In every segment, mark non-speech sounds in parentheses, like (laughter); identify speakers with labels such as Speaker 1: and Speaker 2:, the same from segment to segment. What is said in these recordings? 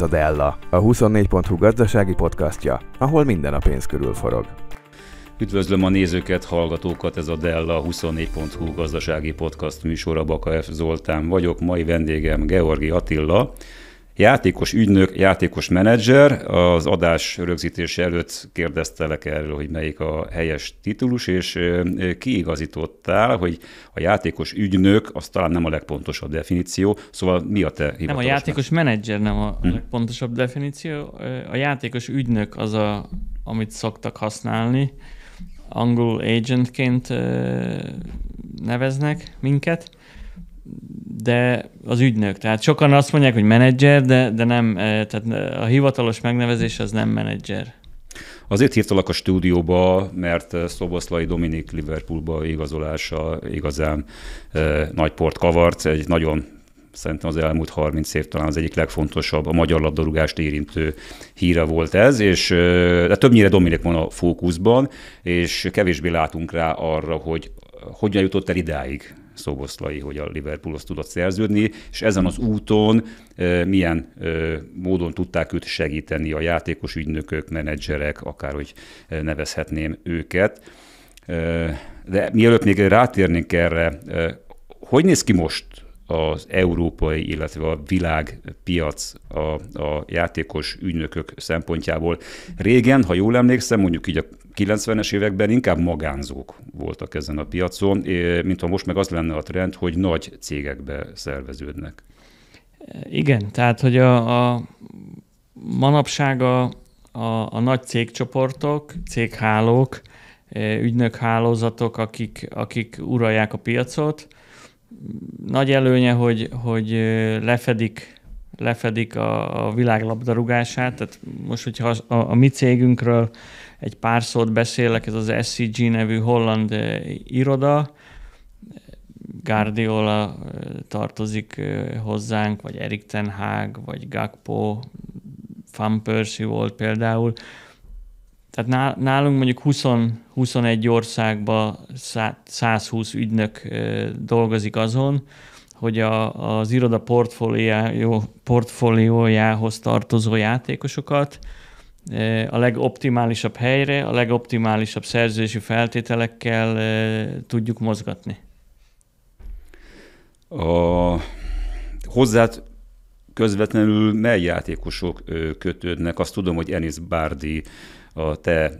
Speaker 1: ez a Della, a
Speaker 2: 24.hu gazdasági podcastja, ahol minden a pénz körül forog.
Speaker 1: Üdvözlöm a nézőket, hallgatókat, ez a Della 24.hu gazdasági podcast műsora, Baka F. Zoltán vagyok, mai vendégem Georgi Attila, Játékos ügynök, játékos menedzser, az adás rögzítése előtt kérdeztelek erről, hogy melyik a helyes titulus, és kiigazítottál, hogy a játékos ügynök az talán nem a legpontosabb definíció, szóval mi a te Nem a játékos
Speaker 2: menedzser nem a hmm. legpontosabb definíció, a játékos ügynök az, a, amit szoktak használni, angol agentként neveznek minket, de az ügynök. Tehát sokan azt mondják, hogy menedzser, de, de nem, eh, tehát eh, a hivatalos megnevezés az nem menedzser.
Speaker 1: Azért hívtalak a stúdióba, mert eh, Szoboszlai Dominik Liverpoolba igazolása igazán nagy port kavart. Egy nagyon szerintem az elmúlt 30 év talán az egyik legfontosabb, a magyar labdarúgást érintő híre volt ez, és de többnyire Dominik van a fókuszban, és kevésbé látunk rá arra, hogy hogyan jutott el idáig szoboszlai, hogy a Liverpoolhoz tudott szerződni, és ezen az úton milyen módon tudták őt segíteni a játékos ügynökök, menedzserek, akárhogy nevezhetném őket. De mielőtt még rátérnénk erre, hogy néz ki most az európai, illetve a világpiac a, a játékos ügynökök szempontjából. Régen, ha jól emlékszem, mondjuk így a 90-es években inkább magánzók voltak ezen a piacon, mint ha most meg az lenne a trend, hogy nagy cégekbe
Speaker 2: szerveződnek. Igen, tehát hogy a, a manapság a, a, a nagy cégcsoportok, céghálók, ügynökhálózatok, akik, akik uralják a piacot, nagy előnye, hogy, hogy lefedik, lefedik a, a világ tehát most, hogyha a, a mi cégünkről egy pár szót beszélek, ez az SCG nevű holland iroda, Guardiola tartozik hozzánk, vagy Erik Ten Hag, vagy Gakpo, Van Persie volt például, tehát nálunk mondjuk 20-21 országban 120 ügynök dolgozik azon, hogy a, az iroda portfóliójához tartozó játékosokat a legoptimálisabb helyre, a legoptimálisabb szerződési feltételekkel tudjuk mozgatni.
Speaker 1: A, hozzá közvetlenül mely játékosok kötődnek? Azt tudom, hogy Enis Bárdi a te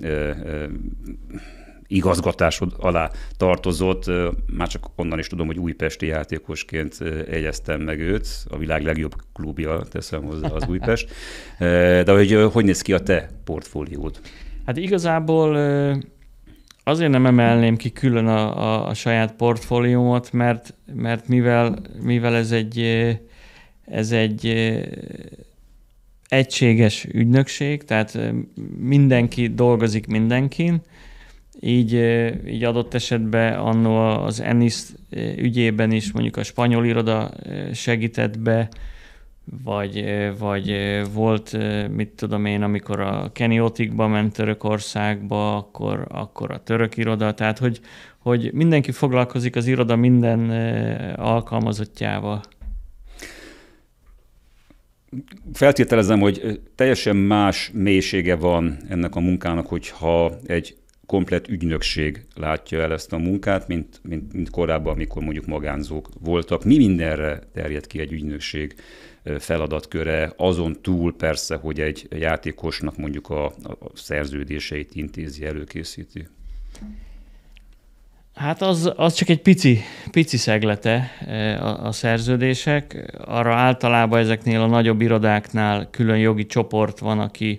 Speaker 1: igazgatásod alá tartozott. Már csak onnan is tudom, hogy újpesti játékosként egyeztem meg őt, a világ legjobb klubja, teszem hozzá az Újpest. (laughs) De hogy, hogy néz ki a te portfóliód?
Speaker 2: Hát igazából azért nem emelném ki külön a, a, a saját portfóliómat, mert, mert mivel, mivel ez egy ez egy egységes ügynökség, tehát mindenki dolgozik mindenkin, így, így adott esetben annó az Ennis ügyében is mondjuk a spanyol iroda segített be, vagy, vagy volt, mit tudom én, amikor a Keniotikba ment Törökországba, akkor, akkor a török iroda, tehát hogy, hogy mindenki foglalkozik az iroda minden alkalmazottjával
Speaker 1: feltételezem, hogy teljesen más mélysége van ennek a munkának, hogyha egy komplet ügynökség látja el ezt a munkát, mint, mint, mint korábban, amikor mondjuk magánzók voltak. Mi mindenre terjed ki egy ügynökség feladatköre, azon túl persze, hogy egy játékosnak mondjuk a, a szerződéseit intézi, előkészíti.
Speaker 2: Hát az, az csak egy pici, pici szeglete e, a, a szerződések. Arra általában ezeknél a nagyobb irodáknál külön jogi csoport van, aki,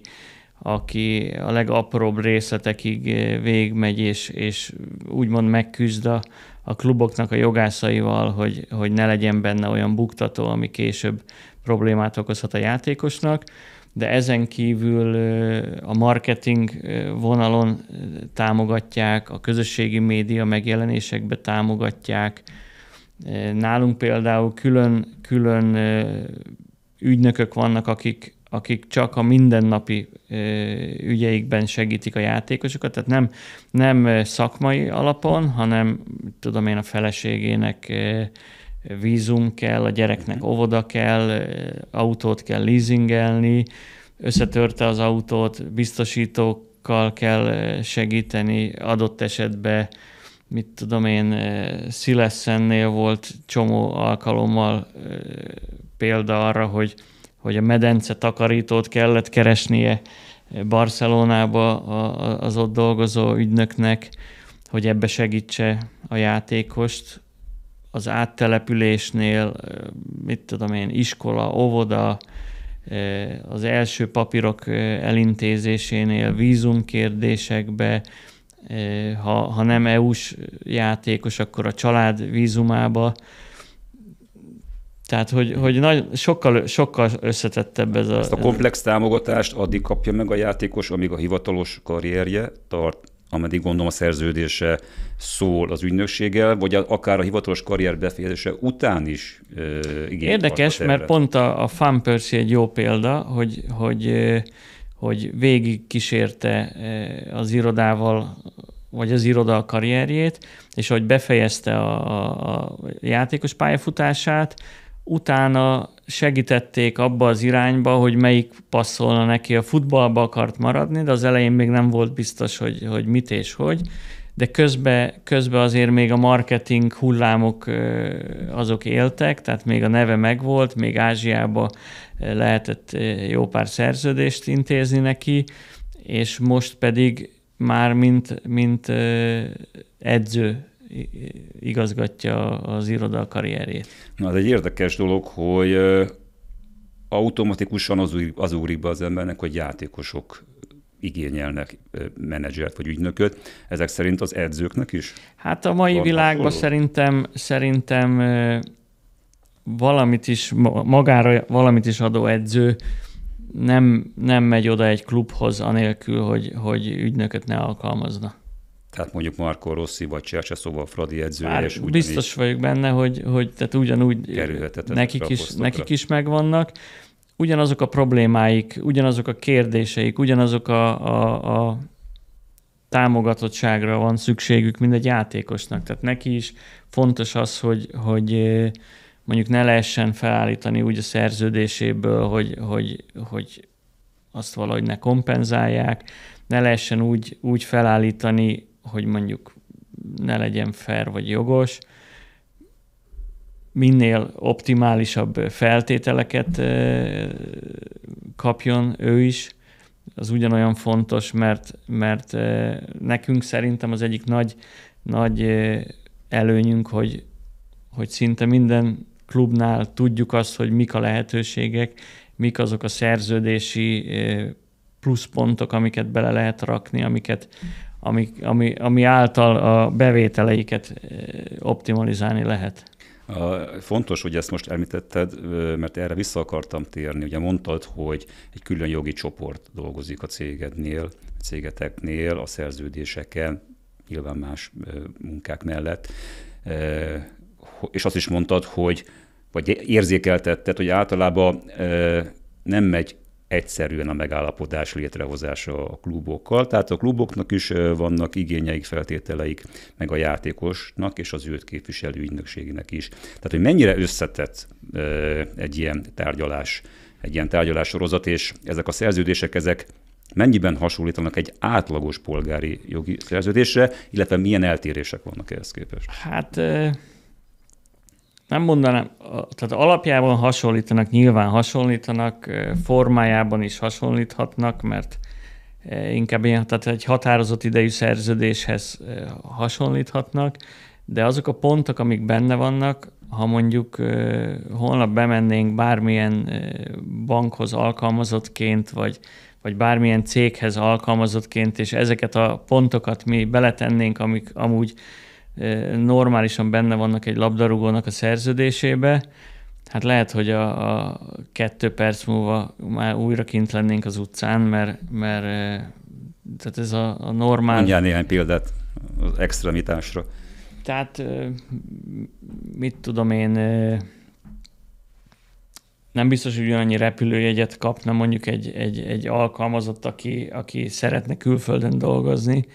Speaker 2: aki a legapróbb részletekig e, végigmegy, és, és úgymond megküzd a, a kluboknak a jogászaival, hogy, hogy ne legyen benne olyan buktató, ami később problémát okozhat a játékosnak de ezen kívül a marketing vonalon támogatják, a közösségi média megjelenésekbe támogatják. Nálunk például külön, külön ügynökök vannak, akik, akik csak a mindennapi ügyeikben segítik a játékosokat, tehát nem, nem szakmai alapon, hanem tudom én a feleségének vízum kell, a gyereknek mhm. óvoda kell, autót kell leasingelni, összetörte az autót, biztosítókkal kell segíteni, adott esetben, mit tudom én, Szilesszennél volt csomó alkalommal példa arra, hogy, hogy a medence takarítót kellett keresnie Barcelonába az ott dolgozó ügynöknek, hogy ebbe segítse a játékost, az áttelepülésnél, mit tudom én, iskola, óvoda, az első papírok elintézésénél, vízumkérdésekbe, ha, ha nem EU-s játékos, akkor a család vízumába. Tehát, hogy, hogy nagy, sokkal, sokkal összetettebb ez a... Ezt a komplex
Speaker 1: támogatást addig kapja meg a játékos, amíg a hivatalos karrierje tart, ameddig gondolom a szerződése szól az ügynökséggel, vagy akár a hivatalos karrier befejezése után is e, igény Érdekes, mert
Speaker 2: pont a, a Fan Percy egy jó példa, hogy, hogy, hogy végig kísérte az irodával vagy az iroda a karrierjét, és ahogy befejezte a, a, a játékos pályafutását, utána segítették abba az irányba, hogy melyik passzolna neki. A futballba akart maradni, de az elején még nem volt biztos, hogy, hogy mit és hogy, de közben, közben azért még a marketing hullámok azok éltek, tehát még a neve megvolt, még Ázsiába lehetett jó pár szerződést intézni neki, és most pedig már mint, mint edző igazgatja az iroda karrierjét.
Speaker 1: Na, ez egy érdekes dolog, hogy automatikusan az, úr, az úrik be az embernek, hogy játékosok igényelnek menedzsert vagy ügynököt. Ezek szerint az edzőknek is? Hát a mai világban
Speaker 2: szerintem, szerintem valamit is, magára valamit is adó edző nem, nem megy oda egy klubhoz anélkül, hogy, hogy ügynököt ne alkalmazna.
Speaker 1: Tehát mondjuk Marco Rossi vagy Csercseszóval Fradi edzője, Már és Biztos
Speaker 2: vagyok benne, hogy, hogy tehát ugyanúgy nekik is, nekik is megvannak. Ugyanazok a problémáik, ugyanazok a kérdéseik, ugyanazok a, a, a támogatottságra van szükségük, mint egy játékosnak. Tehát neki is fontos az, hogy, hogy mondjuk ne lehessen felállítani úgy a szerződéséből, hogy, hogy, hogy azt valahogy ne kompenzálják, ne lehessen úgy, úgy felállítani hogy mondjuk ne legyen fair vagy jogos, minél optimálisabb feltételeket kapjon ő is, az ugyanolyan fontos, mert, mert nekünk szerintem az egyik nagy, nagy előnyünk, hogy, hogy szinte minden klubnál tudjuk azt, hogy mik a lehetőségek, mik azok a szerződési pluszpontok, amiket bele lehet rakni, amiket, ami, ami, ami által a bevételeiket eh, optimalizálni lehet.
Speaker 1: A, fontos, hogy ezt most említetted, mert erre vissza akartam térni. Ugye mondtad, hogy egy külön jogi csoport dolgozik a cégednél, a cégeteknél, a szerződéseken, nyilván más munkák mellett. És azt is mondtad, hogy vagy érzékeltetted, hogy általában nem megy egyszerűen a megállapodás létrehozása a klubokkal. Tehát a kluboknak is vannak igényeik, feltételeik, meg a játékosnak és az őt képviselő ügynökségnek is. Tehát, hogy mennyire összetett egy ilyen tárgyalás, egy ilyen sorozat és ezek a szerződések, ezek mennyiben hasonlítanak egy átlagos polgári jogi szerződésre, illetve milyen
Speaker 2: eltérések vannak ehhez képest? Hát nem mondanám, tehát alapjában hasonlítanak, nyilván hasonlítanak, formájában is hasonlíthatnak, mert inkább ilyen, tehát egy határozott idejű szerződéshez hasonlíthatnak, de azok a pontok, amik benne vannak, ha mondjuk holnap bemennénk bármilyen bankhoz alkalmazottként, vagy, vagy bármilyen céghez alkalmazottként, és ezeket a pontokat mi beletennénk, amik amúgy normálisan benne vannak egy labdarúgónak a szerződésébe, hát lehet, hogy a, a kettő perc múlva már újra kint lennénk az utcán, mert, mert tehát ez a, a normál... Mondjál
Speaker 1: néhány példát az extremitásra.
Speaker 2: Tehát mit tudom én, nem biztos, hogy annyi repülőjegyet kapna mondjuk egy, egy, egy alkalmazott, aki, aki szeretne külföldön dolgozni,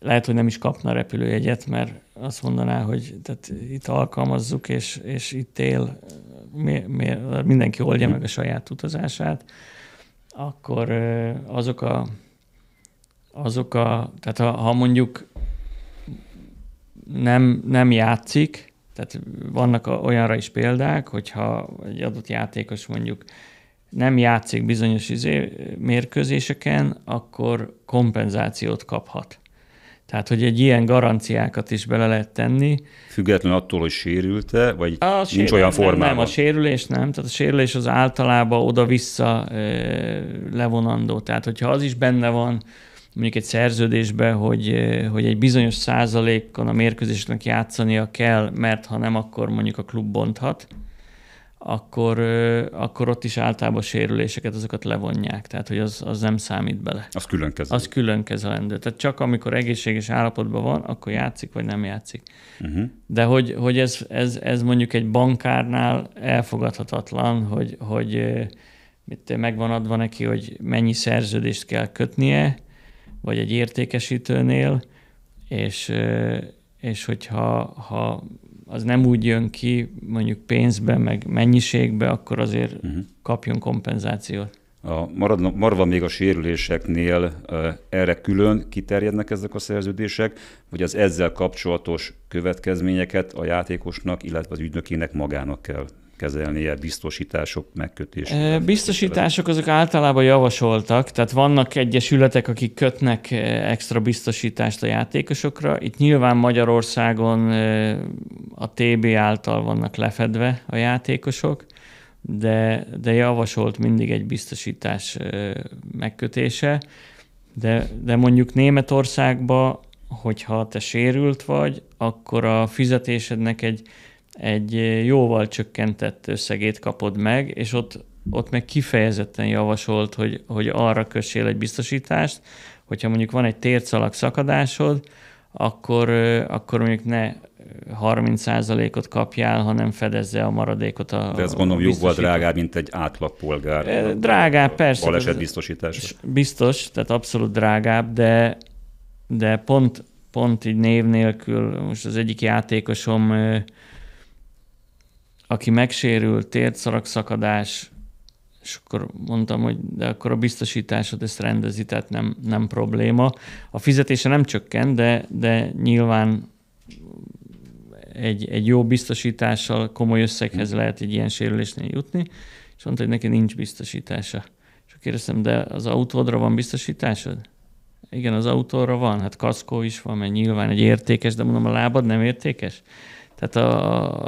Speaker 2: lehet, hogy nem is kapna repülőjegyet, mert azt mondaná, hogy tehát itt alkalmazzuk, és, és itt él, mi, mi, mindenki oldja meg a saját utazását, akkor azok a, azok a tehát ha, ha mondjuk nem, nem játszik, tehát vannak olyanra is példák, hogyha egy adott játékos mondjuk nem játszik bizonyos izé, mérkőzéseken, akkor kompenzációt kaphat. Tehát, hogy egy ilyen garanciákat is bele lehet tenni.
Speaker 1: Független attól, hogy sérülte, vagy a nincs sérül, olyan formában? Nem, a
Speaker 2: sérülés nem. Tehát a sérülés az általában oda-vissza levonandó. Tehát, hogyha az is benne van, mondjuk egy szerződésbe, hogy, hogy egy bizonyos százalékon a mérkőzésnek játszania kell, mert ha nem, akkor mondjuk a klub bonthat, akkor, akkor ott is általában sérüléseket, azokat levonják, tehát hogy az, az nem számít bele. Az különkezelendő. Az különkezelendő. Tehát csak amikor egészséges állapotban van, akkor játszik, vagy nem játszik. Uh-huh. De hogy, hogy ez, ez, ez mondjuk egy bankárnál elfogadhatatlan, hogy, hogy mit megvan adva neki, hogy mennyi szerződést kell kötnie, vagy egy értékesítőnél, és, és hogyha ha az nem úgy jön ki mondjuk pénzbe, meg mennyiségbe, akkor azért uh-huh. Mhm. kapjon kompenzációt.
Speaker 1: A marad, marva még a sérüléseknél erre külön kiterjednek ezek a szerződések, vagy az ezzel kapcsolatos következményeket a játékosnak, illetve az ügynökének magának kell kezelnie biztosítások
Speaker 2: megkötésére? Biztosítások azok általában javasoltak, tehát vannak egyesületek, akik kötnek extra biztosítást a játékosokra. Itt nyilván Magyarországon a TB által vannak lefedve a játékosok, de, de javasolt mindig egy biztosítás megkötése. De, de mondjuk Németországban, hogyha te sérült vagy, akkor a fizetésednek egy egy jóval csökkentett összegét kapod meg, és ott, ott meg kifejezetten javasolt, hogy, hogy arra kössél egy biztosítást, hogyha mondjuk van egy tércalak szakadásod, akkor, akkor mondjuk ne 30%-ot kapjál, hanem fedezze a maradékot. A, De ezt gondolom jóval drágább,
Speaker 1: mint egy átlagpolgár. Drágább, persze. biztosítás.
Speaker 2: Biztos, tehát abszolút drágább, de, de pont, pont így név nélkül most az egyik játékosom aki megsérült, szakadás, és akkor mondtam, hogy de akkor a biztosításod ezt rendezi, tehát nem, nem probléma. A fizetése nem csökken, de, de nyilván egy, egy jó biztosítással komoly összeghez mm. lehet egy ilyen sérülésnél jutni, és mondta, hogy neki nincs biztosítása. És kérdeztem, de az autódra van biztosításod? Igen, az autóra van, hát kaszkó is van, mert nyilván egy értékes, de mondom, a lábad nem értékes tehát a,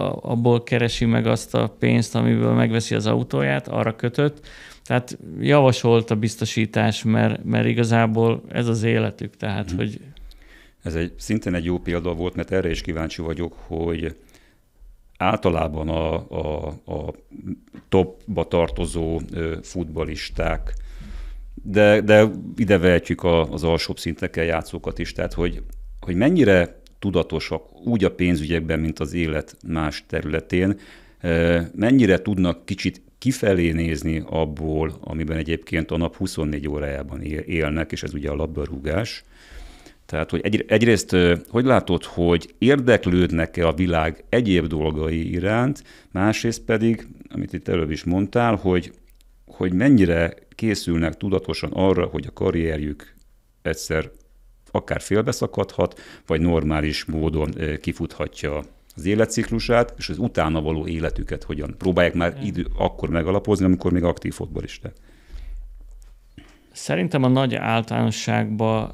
Speaker 2: a, abból keresi meg azt a pénzt, amiből megveszi az autóját, arra kötött. Tehát javasolt a biztosítás, mert, mert igazából ez az életük, tehát hmm. hogy...
Speaker 1: Ez egy szintén egy jó példa volt, mert erre is kíváncsi vagyok, hogy általában a, a, a topba tartozó futbalisták, de, de ide vehetjük az alsóbb szintekkel játszókat is, tehát hogy, hogy mennyire tudatosak úgy a pénzügyekben, mint az élet más területén, mennyire tudnak kicsit kifelé nézni abból, amiben egyébként a nap 24 órájában élnek, és ez ugye a labdarúgás. Tehát, hogy egyrészt, hogy látod, hogy érdeklődnek-e a világ egyéb dolgai iránt, másrészt pedig, amit itt előbb is mondtál, hogy, hogy mennyire készülnek tudatosan arra, hogy a karrierjük egyszer akár félbeszakadhat, vagy normális módon kifuthatja az életciklusát, és az utána való életüket hogyan próbálják már idő, akkor megalapozni, amikor még aktív futbolisták.
Speaker 2: Szerintem a nagy általánosságban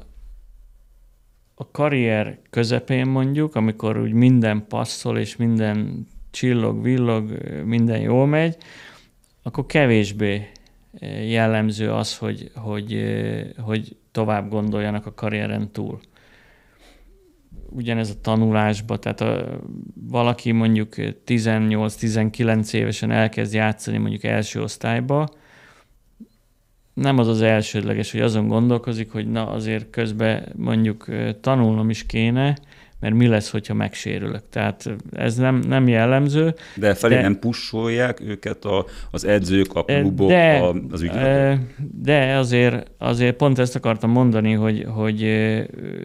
Speaker 2: a karrier közepén mondjuk, amikor úgy minden passzol, és minden csillog, villog, minden jól megy, akkor kevésbé jellemző az, hogy, hogy, hogy tovább gondoljanak a karrieren túl. Ugyanez a tanulásba, tehát a, valaki mondjuk 18-19 évesen elkezd játszani mondjuk első osztályba, nem az az elsődleges, hogy azon gondolkozik, hogy na azért közben mondjuk tanulnom is kéne, mert mi lesz, hogyha megsérülök. Tehát ez nem, nem jellemző. De felé de, nem
Speaker 1: pusolják őket a, az edzők, a klubok, de,
Speaker 2: a, az ügyvédek? E, de azért, azért pont ezt akartam mondani, hogy, hogy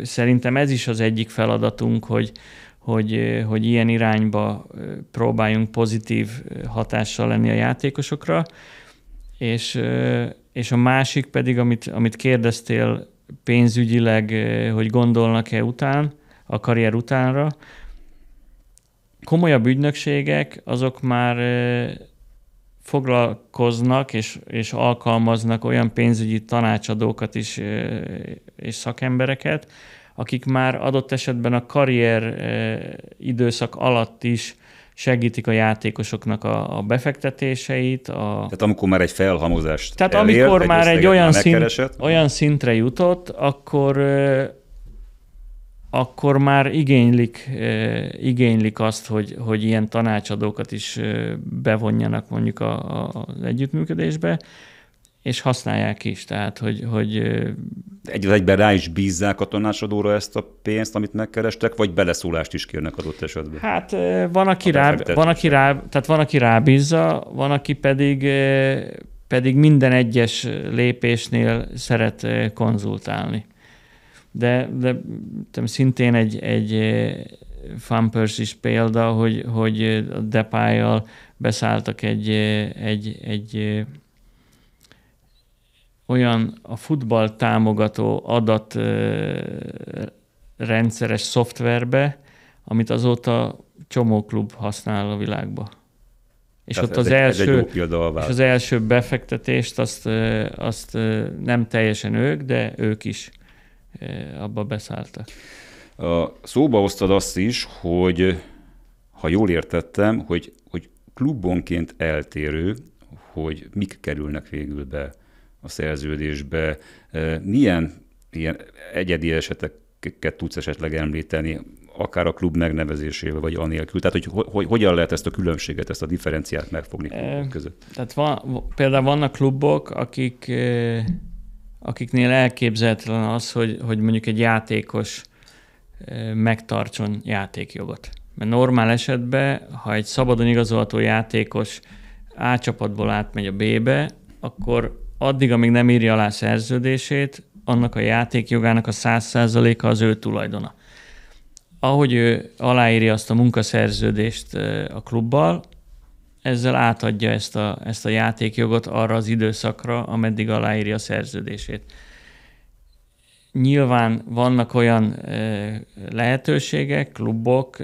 Speaker 2: szerintem ez is az egyik feladatunk, hogy, hogy, hogy ilyen irányba próbáljunk pozitív hatással lenni a játékosokra, és, és a másik pedig, amit, amit kérdeztél pénzügyileg, hogy gondolnak-e után, a karrier utánra. Komolyabb ügynökségek azok már foglalkoznak és, és alkalmaznak olyan pénzügyi tanácsadókat is és szakembereket, akik már adott esetben a karrier időszak alatt is segítik a játékosoknak a, a befektetéseit. A... Tehát
Speaker 1: amikor már egy felhamozást Tehát elér, amikor egy már egy olyan, szint,
Speaker 2: olyan szintre jutott, akkor akkor már igénylik, igénylik azt, hogy, hogy ilyen tanácsadókat is bevonjanak mondjuk a, a, az együttműködésbe, és használják is, tehát hogy... hogy
Speaker 1: Egy az egyben rá is bízzák a tanácsadóra ezt a pénzt, amit megkerestek, vagy beleszólást is kérnek adott esetben?
Speaker 2: Hát van, aki, rá, van, aki rá, tehát van, aki rábízza, van, aki pedig pedig minden egyes lépésnél szeret konzultálni de, de szintén egy, egy Fumpers is példa, hogy, hogy a Depájjal beszálltak egy, egy, egy olyan a futball támogató adat rendszeres szoftverbe, amit azóta csomó klub használ a világba.
Speaker 1: És Tehát ott az, egy, első, és az
Speaker 2: első befektetést azt, azt nem teljesen ők, de ők is abba beszálltak.
Speaker 1: A szóba hoztad azt is, hogy ha jól értettem, hogy, hogy klubonként eltérő, hogy mik kerülnek végül be a szerződésbe, milyen ilyen egyedi eseteket tudsz esetleg említeni, akár a klub megnevezésével, vagy anélkül? Tehát, hogy, hogy hogyan lehet ezt a különbséget, ezt a differenciát megfogni e, között?
Speaker 2: Tehát van, például vannak klubok, akik akiknél elképzelhetetlen az, hogy, hogy mondjuk egy játékos megtartson játékjogot. Mert normál esetben, ha egy szabadon igazolható játékos A csapatból átmegy a B-be, akkor addig, amíg nem írja alá szerződését, annak a játékjogának a 100%-a az ő tulajdona. Ahogy ő aláírja azt a munkaszerződést a klubbal, ezzel átadja ezt a, ezt a játékjogot arra az időszakra, ameddig aláírja a szerződését. Nyilván vannak olyan lehetőségek, klubok,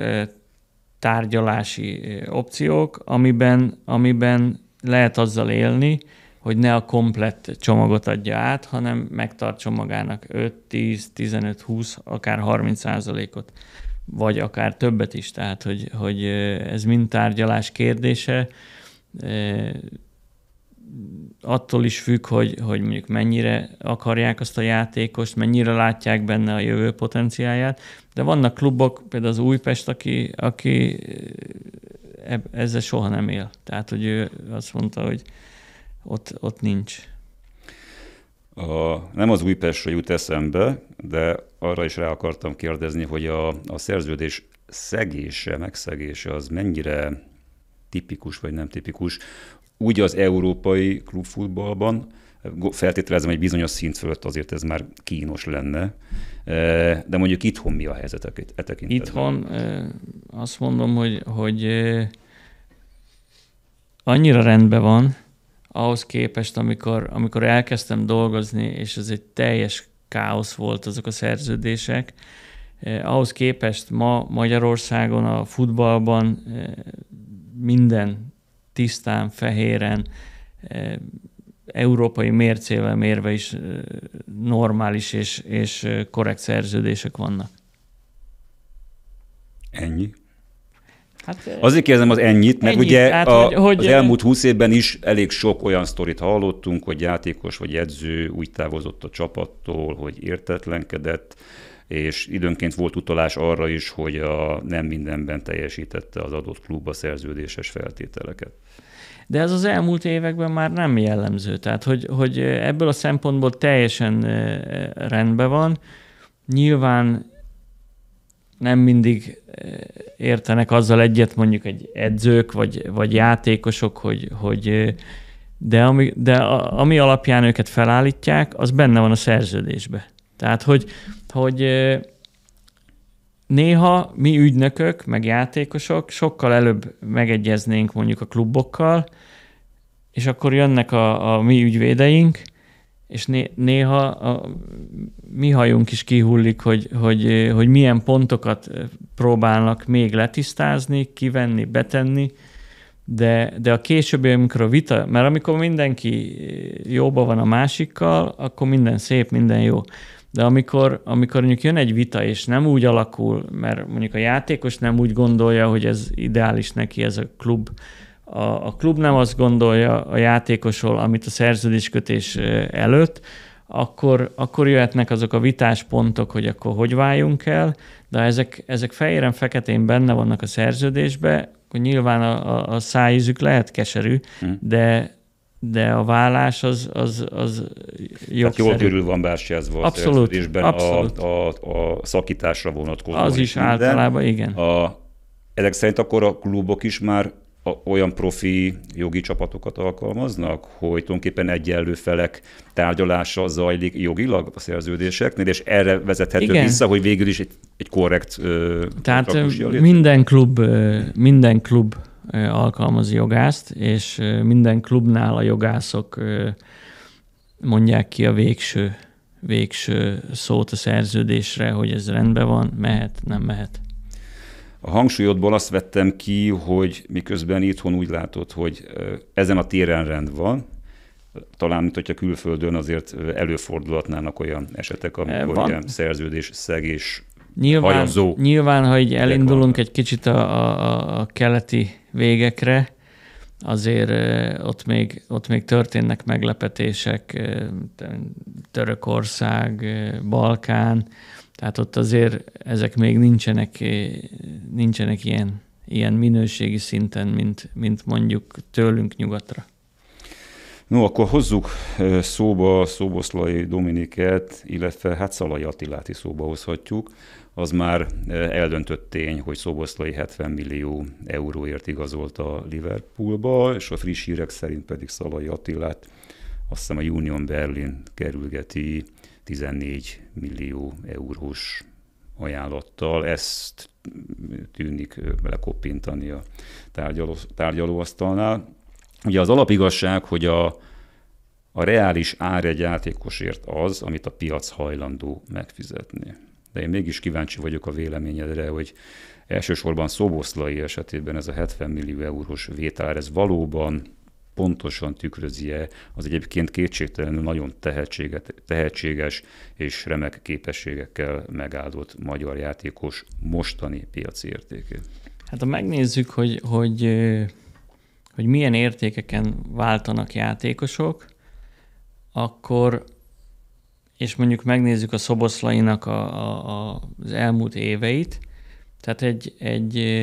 Speaker 2: tárgyalási opciók, amiben, amiben lehet azzal élni, hogy ne a komplett csomagot adja át, hanem megtartson magának 5, 10, 15, 20, akár 30 százalékot vagy akár többet is. Tehát, hogy, hogy ez mind tárgyalás kérdése. Attól is függ, hogy, hogy mondjuk mennyire akarják azt a játékost, mennyire látják benne a jövő potenciáját. De vannak klubok, például az Újpest, aki, aki ezzel soha nem él. Tehát, hogy ő azt mondta, hogy ott, ott nincs. A,
Speaker 1: nem az Újpestről jut eszembe, de arra is rá akartam kérdezni, hogy a, a szerződés szegése, megszegése az mennyire tipikus vagy nem tipikus, úgy az európai klubfutballban, feltételezem, hogy bizonyos szint fölött azért ez már kínos lenne, eh, de mondjuk itthon mi a helyzet e tekintetben? Itthon
Speaker 2: eh, azt mondom, hogy, hogy eh, annyira rendben van, ahhoz képest, amikor, amikor elkezdtem dolgozni, és ez egy teljes káosz volt azok a szerződések. Eh, ahhoz képest ma Magyarországon a futballban eh, minden tisztán, fehéren, eh, európai mércével mérve is e, normális és, és e, korrekt szerződések vannak. Ennyi.
Speaker 1: Hát, Azért kérdezem az ennyit, mert ennyit, ugye hát, a, hogy, hogy, az elmúlt húsz évben is elég sok olyan sztorit hallottunk, hogy játékos vagy edző úgy távozott a csapattól, hogy értetlenkedett, és időnként volt utalás arra is, hogy a nem mindenben teljesítette az adott klub a szerződéses feltételeket.
Speaker 2: De ez az elmúlt években már nem jellemző, tehát hogy, hogy ebből a szempontból teljesen rendben van. Nyilván nem mindig eh, értenek azzal egyet mondjuk egy edzők vagy, vagy játékosok, hogy, hogy eh, de, ami, de a, ami alapján őket felállítják, az benne van a szerződésbe. Tehát, hogy, hogy eh, néha mi ügynökök, meg játékosok sokkal előbb megegyeznénk mondjuk a klubokkal, és akkor jönnek a, a mi ügyvédeink, és né- néha a mi hajunk is kihullik, hogy, hogy, hogy milyen pontokat próbálnak még letisztázni, kivenni, betenni, de, de a későbbi, amikor a vita, mert amikor mindenki jóba van a másikkal, akkor minden szép, minden jó. De amikor, amikor mondjuk jön egy vita, és nem úgy alakul, mert mondjuk a játékos nem úgy gondolja, hogy ez ideális neki ez a klub, a, a klub nem azt gondolja a játékosról, amit a szerződéskötés előtt, akkor, akkor jöhetnek azok a vitáspontok, hogy akkor hogy váljunk el, de ezek, ezek fehéren, feketén benne vannak a szerződésbe, akkor nyilván a, a szájízük lehet keserű, hmm. de, de a vállás az, az, az jogszerű. jól körül van volt, abszolút, a abszolút.
Speaker 1: A, a, a szakításra vonatkozó. Az is minden. általában, igen. A, ezek szerint akkor a klubok is már olyan profi jogi csapatokat alkalmaznak, hogy tulajdonképpen egyenlő felek tárgyalása zajlik jogilag a szerződéseknél, és erre vezethető Igen. vissza, hogy végül is egy, egy korrekt
Speaker 2: Tehát minden klub, minden klub alkalmaz jogást, és minden klubnál a jogászok mondják ki a végső, végső szót a szerződésre, hogy ez rendben van, mehet, nem mehet.
Speaker 1: A hangsúlyodból azt vettem ki, hogy miközben itthon úgy látod, hogy ezen a téren rend van, talán, mint hogyha külföldön azért előfordulhatnának olyan esetek, e, amikor van. ilyen szerződés szegés nyilván, hajazó.
Speaker 2: Nyilván, ha így elindulunk egy kicsit a, a, a keleti végekre, azért ott még, ott még történnek meglepetések, Törökország, Balkán, tehát ott azért ezek még nincsenek, eh, nincsenek ilyen, ilyen minőségi szinten, mint, mint mondjuk tőlünk nyugatra.
Speaker 1: No, akkor hozzuk eh, szóba Szoboszlai Dominiket, illetve hát Szalai Attilát is szóba hozhatjuk. Az már eh, eldöntött tény, hogy Szoboszlai 70 millió euróért igazolt a Liverpoolba, és a friss hírek szerint pedig Szalai Attilát azt hiszem a Union Berlin kerülgeti 14 millió eurós ajánlattal. Ezt tűnik belekoppintani a tárgyaló, tárgyalóasztalnál. Ugye az alapigazság, hogy a, a reális ár egy játékosért az, amit a piac hajlandó megfizetni. De én mégis kíváncsi vagyok a véleményedre, hogy elsősorban Szoboszlai esetében ez a 70 millió eurós vétár, ez valóban pontosan tükrözi-e az egyébként kétségtelenül nagyon tehetséges és remek képességekkel megáldott magyar játékos mostani piaci értékét.
Speaker 2: Hát ha megnézzük, hogy, hogy, hogy milyen értékeken váltanak játékosok, akkor, és mondjuk megnézzük a szoboszlainak a, a, az elmúlt éveit, tehát egy, egy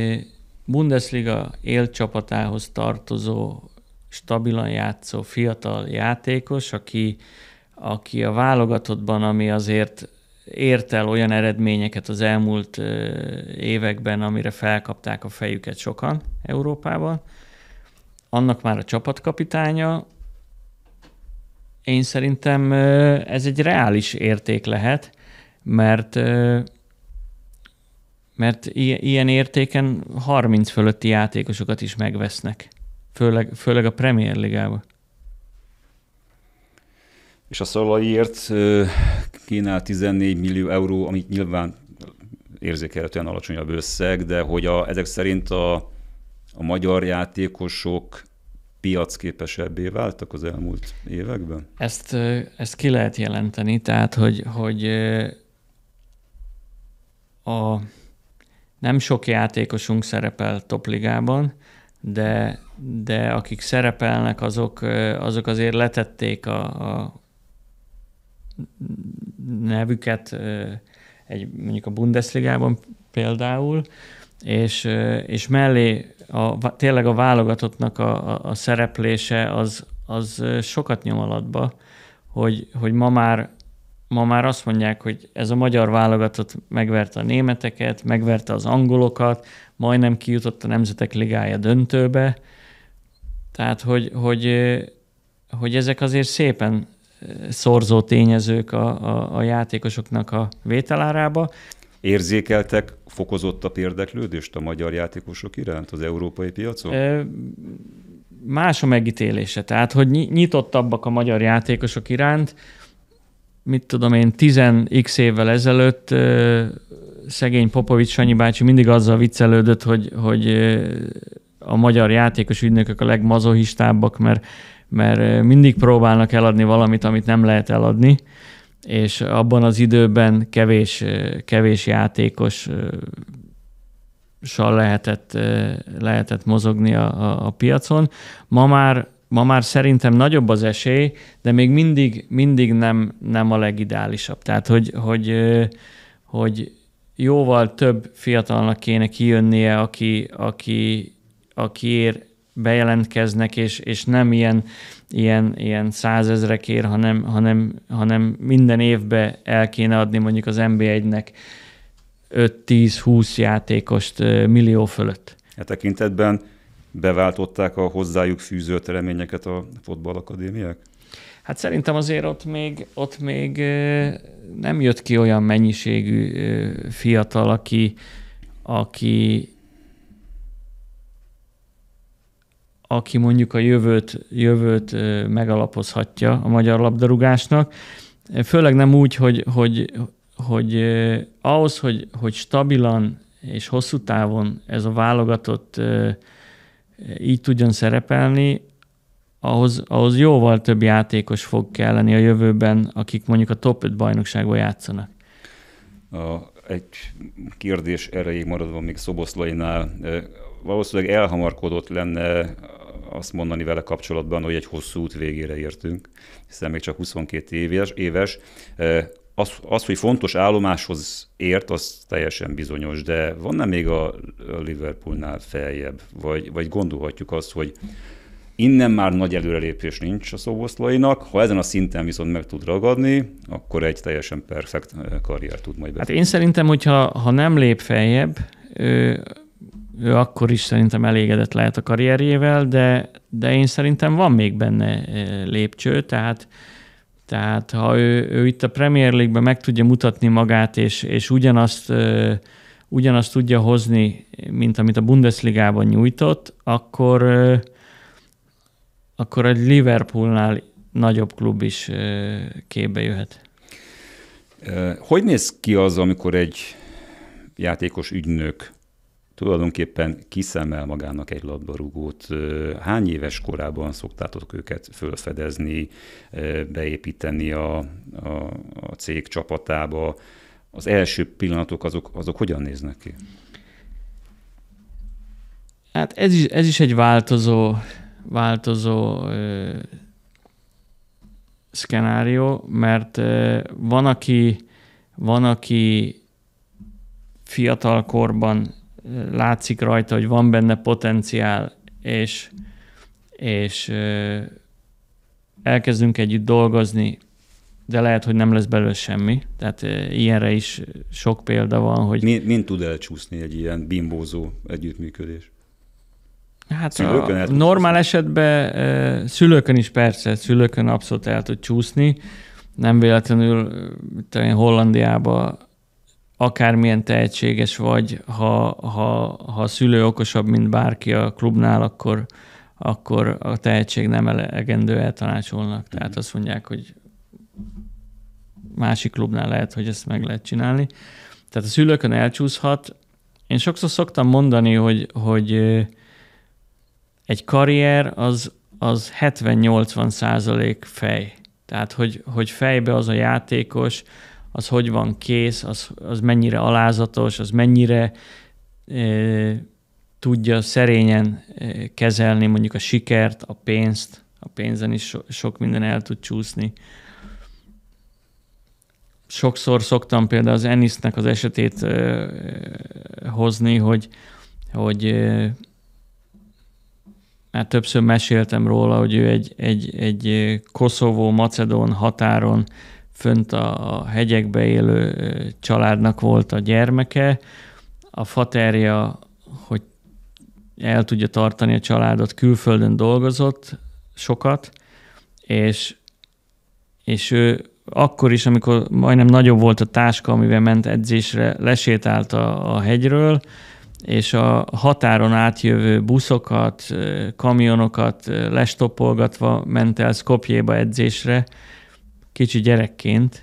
Speaker 2: Bundesliga élcsapatához tartozó stabilan játszó fiatal játékos, aki, aki a válogatottban, ami azért ért el olyan eredményeket az elmúlt években, amire felkapták a fejüket sokan Európában. Annak már a csapatkapitánya. Én szerintem ez egy reális érték lehet, mert mert ilyen értéken 30 fölötti játékosokat is megvesznek főleg, főleg a Premier Ligában.
Speaker 1: És a Szalaiért kínál 14 millió euró, amit nyilván érzékelhetően alacsonyabb összeg, de hogy a, ezek szerint a, a magyar játékosok piacképesebbé váltak az elmúlt években?
Speaker 2: Ezt, ezt ki lehet jelenteni, tehát hogy, hogy a, nem sok játékosunk szerepel topligában, de, de akik szerepelnek, azok, azok azért letették a, a nevüket egy, mondjuk a Bundesligában például, és, és mellé a, tényleg a válogatottnak a, a szereplése az, az sokat nyom alatba, hogy, hogy ma már ma már azt mondják, hogy ez a magyar válogatott megverte a németeket, megverte az angolokat, majdnem kijutott a Nemzetek Ligája döntőbe. Tehát, hogy, hogy, hogy ezek azért szépen szorzó tényezők a, a, a játékosoknak a
Speaker 1: vételárába. Érzékeltek fokozottabb érdeklődést a magyar játékosok iránt az európai piacon? E,
Speaker 2: más a megítélése, tehát hogy nyitottabbak a magyar játékosok iránt, mit tudom én, 10x évvel ezelőtt szegény Popovics Sanyi bácsi mindig azzal viccelődött, hogy, hogy a magyar játékos ügynökök a legmazohistábbak, mert, mert mindig próbálnak eladni valamit, amit nem lehet eladni, és abban az időben kevés, kevés játékos sal lehetett, lehetett mozogni a, a, a piacon. Ma már ma már szerintem nagyobb az esély, de még mindig, mindig nem, nem a legideálisabb. Tehát, hogy, hogy, hogy jóval több fiatalnak kéne kijönnie, aki, aki, aki ér, bejelentkeznek, és, és nem ilyen, ilyen, ilyen százezrekért, hanem, hanem, hanem minden évbe el kéne adni mondjuk az NB1-nek 5-10-20 játékost millió fölött.
Speaker 1: E tekintetben beváltották a hozzájuk fűzött reményeket a futballakadémiák?
Speaker 2: Hát szerintem azért ott még, ott még nem jött ki olyan mennyiségű fiatal, aki, aki, aki mondjuk a jövőt, jövőt megalapozhatja a magyar labdarúgásnak. Főleg nem úgy, hogy, hogy, hogy ahhoz, hogy, hogy stabilan és hosszú távon ez a válogatott így tudjon szerepelni, ahhoz, ahhoz jóval több játékos fog kelleni a jövőben, akik mondjuk a top 5 bajnokságban játszanak.
Speaker 1: A, egy kérdés erejéig maradva még Szoboszlainál. Valószínűleg elhamarkodott lenne azt mondani vele kapcsolatban, hogy egy hosszú út végére értünk, hiszen még csak 22 éves, éves az, az, hogy fontos állomáshoz ért, az teljesen bizonyos, de van-e még a Liverpoolnál feljebb? Vagy, vagy gondolhatjuk azt, hogy innen már nagy előrelépés nincs a szoboszlainak, ha ezen a szinten viszont meg tud ragadni, akkor egy teljesen perfekt eh, karrier tud majd befejezni. Hát én
Speaker 2: szerintem, hogyha ha nem lép feljebb, ő, ő akkor is szerintem elégedett lehet a karrierjével, de, de én szerintem van még benne eh, lépcső, tehát tehát ha ő, ő itt a Premier League-ben meg tudja mutatni magát, és, és ugyanazt, ö, ugyanazt tudja hozni, mint amit a Bundesligában nyújtott, akkor, ö, akkor egy Liverpoolnál nagyobb klub is ö, képbe jöhet.
Speaker 1: Hogy néz ki az, amikor egy játékos ügynök tulajdonképpen kiszemel magának egy labdarúgót. Hány éves korában szoktátok őket fölfedezni, beépíteni a, a, a cég csapatába? Az első pillanatok azok, azok hogyan néznek ki?
Speaker 2: Hát ez is, ez is egy változó, változó ö, szkenárió, mert ö, van, aki, van, aki korban látszik rajta, hogy van benne potenciál, és, és elkezdünk együtt dolgozni, de lehet, hogy nem lesz belőle semmi. Tehát ilyenre is sok példa van, hogy...
Speaker 1: Mint, mint tud elcsúszni egy ilyen bimbózó együttműködés?
Speaker 2: Hát a normál esetben szülőkön is persze, szülőkön abszolút el tud csúszni. Nem véletlenül mint Hollandiában akármilyen tehetséges vagy, ha, ha, ha a szülő okosabb, mint bárki a klubnál, akkor, akkor a tehetség nem elegendő eltanácsolnak. Tehát mhm. azt mondják, hogy másik klubnál lehet, hogy ezt meg lehet csinálni. Tehát a szülőkön elcsúszhat. Én sokszor szoktam mondani, hogy, hogy egy karrier az, az 70-80 százalék fej. Tehát, hogy, hogy fejbe az a játékos, az hogy van kész, az, az mennyire alázatos, az mennyire ö, tudja szerényen ö, kezelni mondjuk a sikert, a pénzt, a pénzen is so, sok minden el tud csúszni. Sokszor szoktam például az Ennisnek az esetét ö, ö, hozni, hogy, hogy ö, már hát többször meséltem róla, hogy ő egy, egy, egy Koszovó-Macedón határon fönt a, a hegyekbe élő családnak volt a gyermeke, a faterja, hogy el tudja tartani a családot, külföldön dolgozott sokat, és, és ő akkor is, amikor majdnem nagyobb volt a táska, amivel ment edzésre, lesétált a, a hegyről, és a határon átjövő buszokat, kamionokat lestopolgatva ment el Skopjéba edzésre, kicsi gyerekként,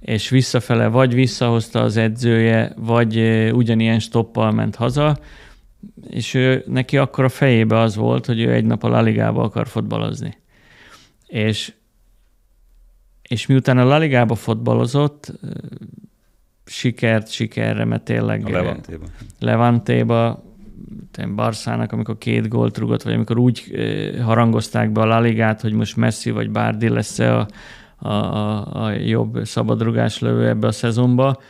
Speaker 2: és visszafele vagy visszahozta az edzője, vagy ugyanilyen stoppal ment haza, és ő, neki akkor a fejébe az volt, hogy ő egy nap a Laligába akar fotbalozni. És, és miután a Laligába fotbalozott, sikert sikerre, mert tényleg... A Levantéba. Levantéba, Barszának, amikor két gólt rúgott, vagy amikor úgy harangozták be a laligát, hogy most Messi vagy Bárdi lesz a a, a, a jobb szabadrugás lövő ebbe a szezonba,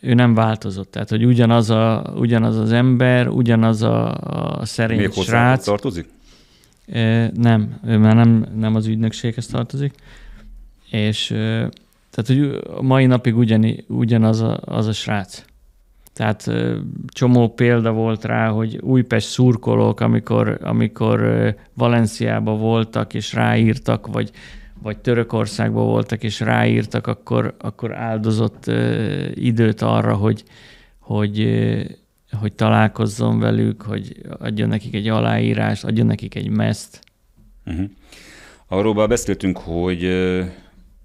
Speaker 2: ő nem változott. Tehát, hogy ugyanaz, a, ugyanaz az ember, ugyanaz a, a szerény Még srác. tartozik? Nem, ő már nem, nem az ügynökséghez tartozik. És tehát, hogy a mai napig ugyan, ugyanaz a, az a srác. Tehát csomó példa volt rá, hogy Újpest szurkolók, amikor, amikor Valenciában voltak és ráírtak, vagy vagy Törökországban voltak és ráírtak, akkor, akkor áldozott időt arra, hogy, hogy, hogy találkozzon velük, hogy adjon nekik egy aláírást, adjon nekik egy meszt.
Speaker 1: Uh-huh. Arról beszéltünk, hogy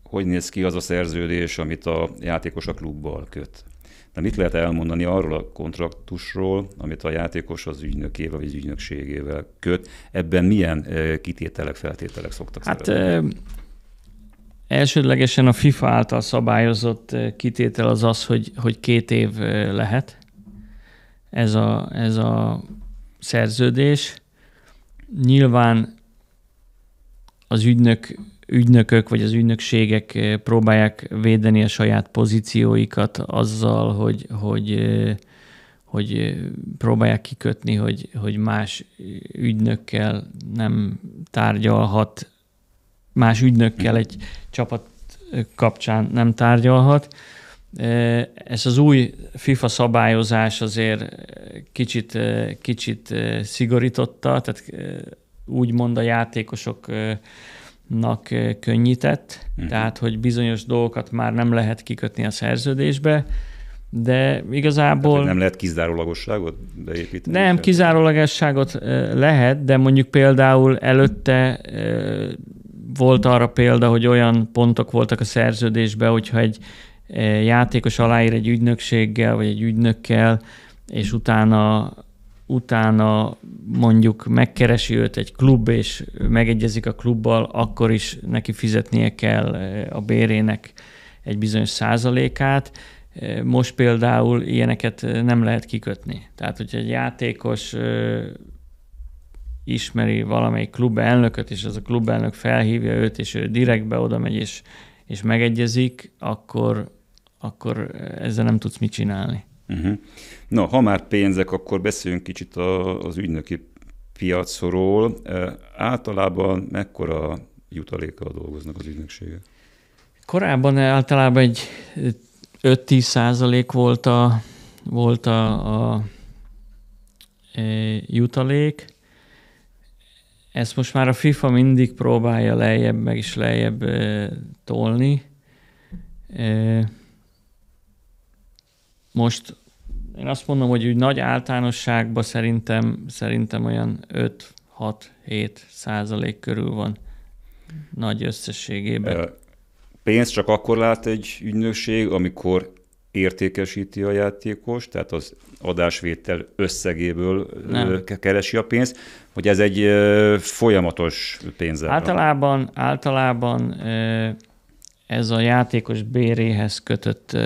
Speaker 1: hogy néz ki az a szerződés, amit a játékos a klubbal köt. De mit lehet elmondani arról a kontraktusról, amit a játékos az ügynökével vagy az ügynökségével köt? Ebben milyen kitételek, feltételek szoktak Hát szerepelni?
Speaker 2: Elsődlegesen a FIFA által szabályozott eh, kitétel az az, hogy, hogy két év eh, lehet ez a, ez a szerződés. Nyilván az ügynök, ügynökök vagy az ügynökségek eh, próbálják védeni a saját pozícióikat azzal, hogy, hogy, hogy próbálják kikötni, hogy, hogy más ügynökkel nem tárgyalhat más ügynökkel egy csapat kapcsán nem tárgyalhat. Ez az új FIFA szabályozás azért kicsit, kicsit szigorította, tehát úgymond a játékosoknak könnyített, uh-huh. tehát hogy bizonyos dolgokat már nem lehet kikötni a szerződésbe, de igazából... Tehát, nem
Speaker 1: lehet kizárólagosságot beépíteni?
Speaker 2: Nem, kizárólagosságot lehet, de mondjuk például előtte volt arra példa, hogy olyan pontok voltak a szerződésben, hogyha egy e, játékos aláír egy ügynökséggel, vagy egy ügynökkel, és utána, utána mondjuk megkeresi őt egy klub, és megegyezik a klubbal, akkor is neki fizetnie kell e, a bérének egy bizonyos százalékát. E, most például ilyeneket nem lehet kikötni. Tehát, hogyha egy játékos ismeri valamelyik klub elnököt, és az a elnök felhívja őt, és ő direktbe oda megy, és, és megegyezik, akkor, akkor ezzel nem tudsz mit csinálni.
Speaker 1: Uh-huh. Na, ha már pénzek, akkor beszéljünk kicsit a, az ügynöki piacról. E, általában mekkora jutalékkal dolgoznak az ügynökségek?
Speaker 2: Korábban általában egy 5-10 százalék volt a, volt a, a e, jutalék. Ezt most már a FIFA mindig próbálja lejjebb, meg is lejjebb e, tolni. E, most én azt mondom, hogy úgy nagy általánosságban szerintem, szerintem olyan 5-6-7 százalék körül van nagy összességében.
Speaker 1: Pénz csak akkor lát egy ügynökség, amikor értékesíti a játékos, tehát az adásvétel összegéből nem. keresi a pénzt, hogy ez egy folyamatos pénzzel.
Speaker 2: Általában, általában ez a játékos béréhez kötött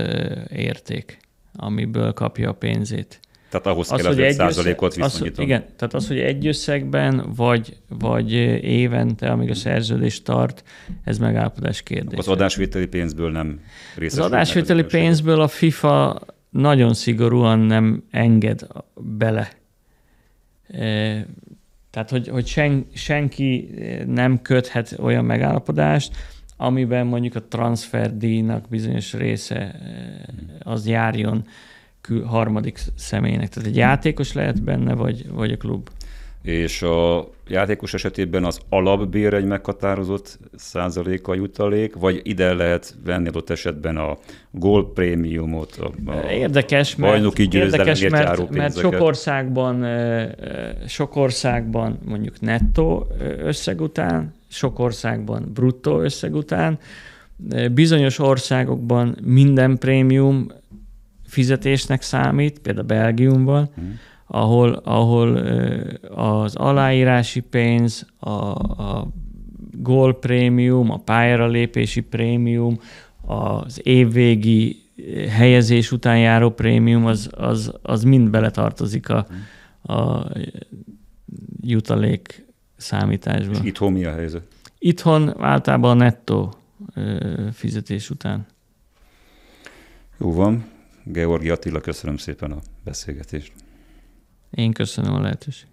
Speaker 2: érték, amiből kapja a pénzét. Tehát ahhoz az, kell az, hogy az 5 százalékot viszonyítom. Igen, tehát az, hogy egy összegben, vagy, vagy évente, amíg a szerződés tart, ez megállapodás kérdés. Az
Speaker 1: adásvételi pénzből nem
Speaker 2: részesül. Az adásvételi pénzből a FIFA nagyon szigorúan nem enged bele. E, tehát, hogy, hogy sen, senki nem köthet olyan megállapodást, amiben mondjuk a transferdíjnak bizonyos része e, az járjon kül, harmadik személynek? Tehát egy játékos lehet benne, vagy, vagy a klub?
Speaker 1: És a játékos esetében az alapbér egy meghatározott százaléka jutalék, vagy ide lehet venni adott esetben a gólprémiumot, a, a érdekes, bajnoki érdekes, mert, mert sok
Speaker 2: országban, sok országban mondjuk nettó összeg után, sok országban bruttó összeg után, bizonyos országokban minden prémium fizetésnek számít, például Belgiumban, mm. ahol, ahol az aláírási pénz, a, a gólprémium, a pályára lépési prémium, az évvégi helyezés után járó prémium, az, az, az mind beletartozik a, mhm. a jutalék számításba. És itthon mi a helyzet? Itthon általában a nettó fizetés után.
Speaker 1: Jó van. Georgi Attila, köszönöm szépen a beszélgetést.
Speaker 2: Én köszönöm a lehetőséget.